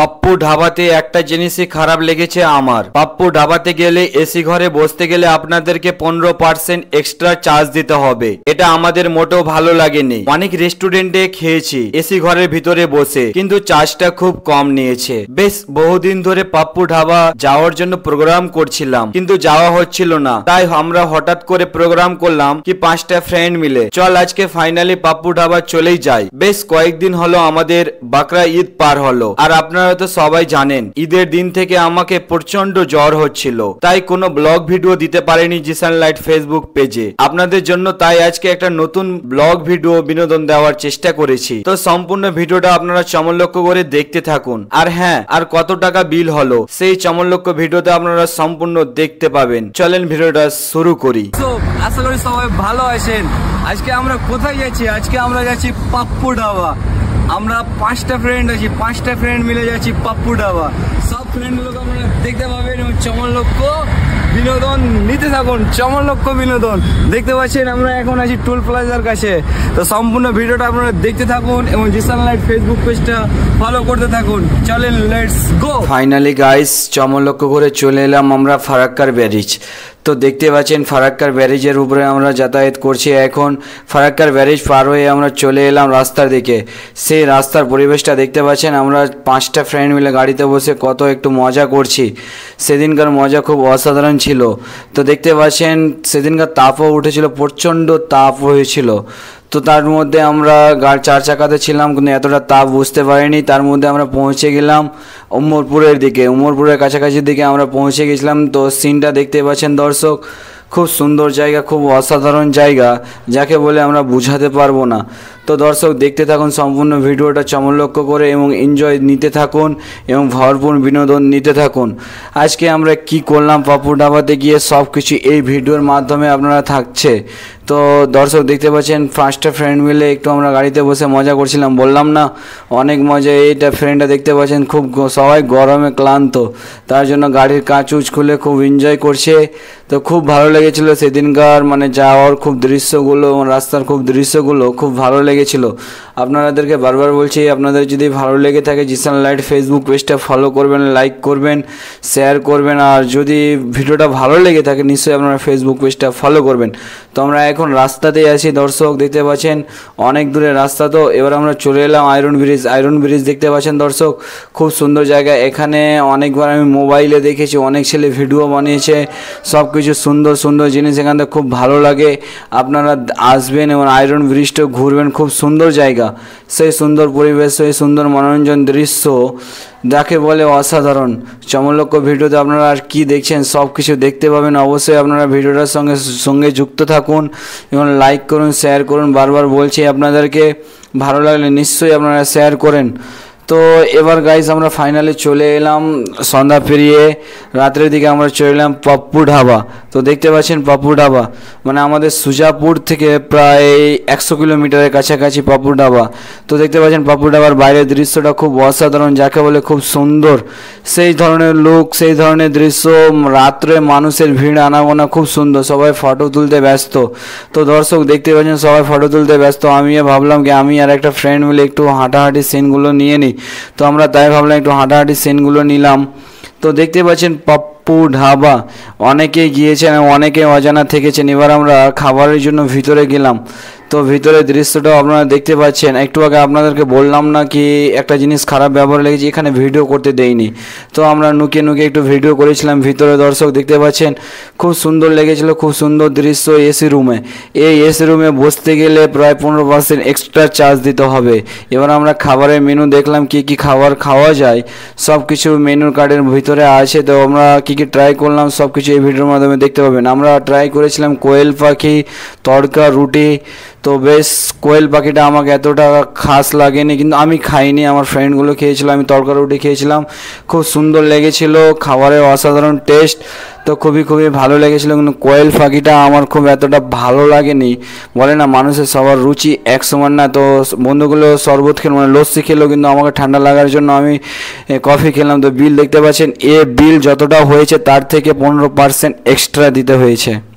পাপ্পু ঢাবাতে একটা জিনিসই খারাপ লেগেছে আমার পাপ্পু ঢাবাতে গেলে এসি ঘরে বসতে গেলে আপনাদেরকে পনেরো পার্সেন্ট এক্সট্রা চার্জ দিতে হবে এটা আমাদের মোটেও ভালো লাগেনি অনেক রেস্টুরেন্টে খেয়েছি এসি ঘরের ভিতরে বসে কিন্তু চার্জটা খুব কম নিয়েছে বেশ বহুদিন ধরে পাপ্পু ঢাবা যাওয়ার জন্য প্রোগ্রাম করছিলাম কিন্তু যাওয়া হচ্ছিল না তাই আমরা হঠাৎ করে প্রোগ্রাম করলাম কি পাঁচটা ফ্রেন্ড মিলে চল আজকে ফাইনালি পাপ্পু ঢাবা চলেই যাই বেশ কয়েকদিন হলো আমাদের বাকরা ঈদ পার হলো আর আপনার হয়তো সবাই জানেন ঈদের দিন থেকে আমাকে প্রচন্ড জ্বর হচ্ছিল তাই কোনো ব্লগ ভিডিও দিতে পারেনি জিসান লাইট ফেসবুক পেজে আপনাদের জন্য তাই আজকে একটা নতুন ব্লগ ভিডিও বিনোদন দেওয়ার চেষ্টা করেছি তো সম্পূর্ণ ভিডিওটা আপনারা চমলক্ষ করে দেখতে থাকুন আর হ্যাঁ আর কত টাকা বিল হলো সেই চমলক্ষ ভিডিওতে আপনারা সম্পূর্ণ দেখতে পাবেন চলেন ভিডিওটা শুরু করি আশা করি সবাই ভালো আছেন আজকে আমরা কোথায় যাচ্ছি আজকে আমরা যাচ্ছি পাপ্পু ঢাবা আমরা পাঁচটা ফ্রেন্ড আছি পাঁচটা ফ্রেন্ড মিলে যাচ্ছি পাপ্পু ডাবা সব ফ্রেন্ডগুলোকে আপনারা দেখতে পাবেন এবং লক্ষ্য বিনোদন নিতে থাকুন লক্ষ্য বিনোদন দেখতে পাচ্ছেন আমরা এখন আছি টোল প্লাজার কাছে তো সম্পূর্ণ ভিডিওটা আপনারা দেখতে থাকুন এবং জিসান লাইট ফেসবুক পেজটা ফলো করতে থাকুন চলেন লেটস গো ফাইনালি গাইস লক্ষ্য করে চলে এলাম আমরা ফারাক্কার ব্যারিজ তো দেখতে পাচ্ছেন ফারাক্কার ব্যারেজের উপরে আমরা যাতায়াত করছি এখন ফারাক্কার ব্যারেজ পার হয়ে আমরা চলে এলাম রাস্তার দিকে সেই রাস্তার পরিবেশটা দেখতে পাচ্ছেন আমরা পাঁচটা ফ্রেন্ড মিলে গাড়িতে বসে কত একটু মজা করছি সেদিনকার মজা খুব অসাধারণ ছিল তো দেখতে পাচ্ছেন সেদিনকার তাপও উঠেছিল প্রচণ্ড তাপ হয়েছিল তো তার মধ্যে আমরা গাড় চার চাকাতে ছিলাম কিন্তু এতটা তাপ বুঝতে পারিনি তার মধ্যে আমরা পৌঁছে গেলাম উমরপুরের দিকে উমরপুরের কাছাকাছি দিকে আমরা পৌঁছে গেছিলাম তো সিনটা দেখতে পাচ্ছেন দর্শক খুব সুন্দর জায়গা খুব অসাধারণ জায়গা যাকে বলে আমরা বুঝাতে পারবো না তো দর্শক দেখতে থাকুন সম্পূর্ণ ভিডিওটা চমলক্ষ্য করে এবং এনজয় নিতে থাকুন এবং ভরপুর বিনোদন নিতে থাকুন আজকে আমরা কি করলাম পাপু ডাবাতে গিয়ে সব কিছু এই ভিডিওর মাধ্যমে আপনারা থাকছে তো দর্শক দেখতে পাচ্ছেন ফার্স্টটা ফ্রেন্ড মিলে একটু আমরা গাড়িতে বসে মজা করছিলাম বললাম না অনেক মজা এইটা ফ্রেন্ডটা দেখতে পাচ্ছেন খুব সবাই গরমে ক্লান্ত তার জন্য গাড়ির উঁচ খুলে খুব এনজয় করছে তো খুব ভালো লেগেছিলো সেদিনকার মানে যাওয়ার খুব দৃশ্যগুলো রাস্তার খুব দৃশ্যগুলো খুব ভালো লেগে লেগেছিল আপনাদেরকে বারবার বলছি আপনাদের যদি ভালো লেগে থাকে জিসান লাইট ফেসবুক পেজটা ফলো করবেন লাইক করবেন শেয়ার করবেন আর যদি ভিডিওটা ভালো লেগে থাকে নিশ্চয়ই আপনারা ফেসবুক পেজটা ফলো করবেন তো আমরা এখন রাস্তাতেই আছি দর্শক দেখতে পাচ্ছেন অনেক দূরে রাস্তা তো এবার আমরা চলে এলাম আয়রন ব্রিজ আয়রন ব্রিজ দেখতে পাচ্ছেন দর্শক খুব সুন্দর জায়গা এখানে অনেকবার আমি মোবাইলে দেখেছি অনেক ছেলে ভিডিও বানিয়েছে সব কিছু সুন্দর সুন্দর জিনিস এখানে খুব ভালো লাগে আপনারা আসবেন এবং আয়রন ব্রিজটাও ঘুরবেন খুব খুব সুন্দর জায়গা সেই সুন্দর পরিবেশ সেই সুন্দর মনোরঞ্জন দৃশ্য যাকে বলে অসাধারণ চমলক্ষ ভিডিওতে আপনারা আর কী দেখছেন সব কিছু দেখতে পাবেন অবশ্যই আপনারা ভিডিওটার সঙ্গে সঙ্গে যুক্ত থাকুন এবং লাইক করুন শেয়ার করুন বারবার বলছি আপনাদেরকে ভালো লাগলে নিশ্চয়ই আপনারা শেয়ার করেন তো এবার গাইজ আমরা ফাইনালি চলে এলাম সন্ধ্যা পেরিয়ে রাত্রের দিকে আমরা চলে এলাম পাপ্পু ঢাবা তো দেখতে পাচ্ছেন পাপ্পু ঢাবা মানে আমাদের সুজাপুর থেকে প্রায় একশো কিলোমিটারের কাছাকাছি পাপ্পু ঢাবা তো দেখতে পাচ্ছেন পাপ্পু ঢাবার বাইরের দৃশ্যটা খুব অসাধারণ যাকে বলে খুব সুন্দর সেই ধরনের লোক সেই ধরনের দৃশ্য রাত্রে মানুষের ভিড় আনাগোনা খুব সুন্দর সবাই ফটো তুলতে ব্যস্ত তো দর্শক দেখতে পাচ্ছেন সবাই ফটো তুলতে ব্যস্ত আমিও ভাবলাম কি আমি আর একটা ফ্রেন্ড মিলে একটু হাঁটাহাঁটি সিনগুলো নিয়ে নিই তো আমরা তাই ভাবলাম একটু হাঁটাহাঁটি সেনগুলো নিলাম তো দেখতে পাচ্ছেন পাপ্পু ঢাবা অনেকে গিয়েছেন অনেকে অজানা থেকেছেন এবার আমরা খাবারের জন্য ভিতরে গেলাম তো ভিতরের দৃশ্যটাও আপনারা দেখতে পাচ্ছেন একটু আগে আপনাদেরকে বললাম না কি একটা জিনিস খারাপ ব্যবহার লেগেছে এখানে ভিডিও করতে দেয়নি তো আমরা নুকে নুকে একটু ভিডিও করেছিলাম ভিতরে দর্শক দেখতে পাচ্ছেন খুব সুন্দর লেগেছিল খুব সুন্দর দৃশ্য এসি রুমে এই এসি রুমে বসতে গেলে প্রায় পনেরো পার্সেন্ট এক্সট্রা চার্জ দিতে হবে এবার আমরা খাবারের মেনু দেখলাম কি কি খাবার খাওয়া যায় সব কিছু মেনু কার্ডের ভিতরে আছে তো আমরা কি কি ট্রাই করলাম সব কিছু এই ভিডিওর মাধ্যমে দেখতে পাবেন আমরা ট্রাই করেছিলাম কোয়েল পাখি তড়কা রুটি তো বেশ কোয়েল পাখিটা আমাকে এতটা খাস লাগেনি কিন্তু আমি খাইনি আমার ফ্রেন্ডগুলো খেয়েছিল আমি তরকারি রুটি খেয়েছিলাম খুব সুন্দর লেগেছিল খাবারের অসাধারণ টেস্ট তো খুবই খুবই ভালো লেগেছিল কিন্তু কোয়েল পাখিটা আমার খুব এতটা ভালো লাগেনি বলে না মানুষের সবার রুচি এক সমান না তো বন্ধুগুলো শরবত খেলো মানে লস্যি খেলো কিন্তু আমাকে ঠান্ডা লাগার জন্য আমি কফি খেলাম তো বিল দেখতে পাচ্ছেন এ বিল যতটা হয়েছে তার থেকে পনেরো পার্সেন্ট এক্সট্রা দিতে হয়েছে